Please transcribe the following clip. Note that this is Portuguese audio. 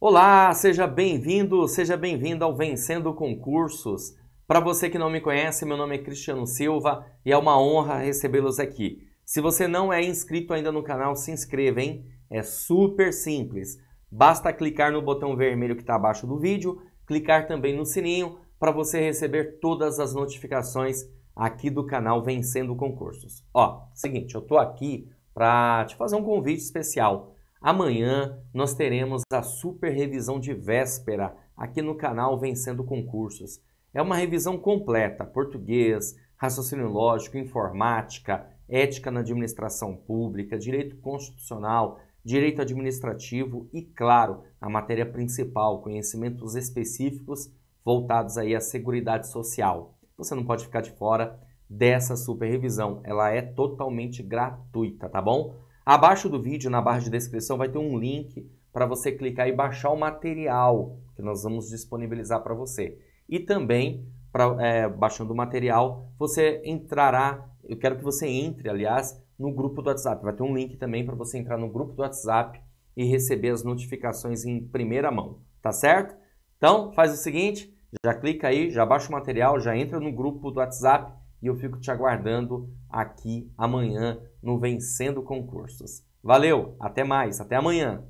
Olá, seja bem-vindo, seja bem-vinda ao Vencendo Concursos. Para você que não me conhece, meu nome é Cristiano Silva e é uma honra recebê-los aqui. Se você não é inscrito ainda no canal, se inscreva, hein? É super simples. Basta clicar no botão vermelho que está abaixo do vídeo, clicar também no sininho para você receber todas as notificações aqui do canal Vencendo Concursos. Ó, seguinte, eu tô aqui para te fazer um convite especial. Amanhã nós teremos a super revisão de véspera aqui no canal Vencendo Concursos. É uma revisão completa: português, raciocínio lógico, informática, ética na administração pública, direito constitucional, direito administrativo e, claro, a matéria principal, conhecimentos específicos voltados aí à Seguridade social. Você não pode ficar de fora dessa super revisão, ela é totalmente gratuita, tá bom? Abaixo do vídeo, na barra de descrição, vai ter um link para você clicar e baixar o material que nós vamos disponibilizar para você. E também, pra, é, baixando o material, você entrará, eu quero que você entre, aliás, no grupo do WhatsApp. Vai ter um link também para você entrar no grupo do WhatsApp e receber as notificações em primeira mão, tá certo? Então, faz o seguinte, já clica aí, já baixa o material, já entra no grupo do WhatsApp e eu fico te aguardando aqui amanhã no Vencendo Concursos. Valeu, até mais, até amanhã!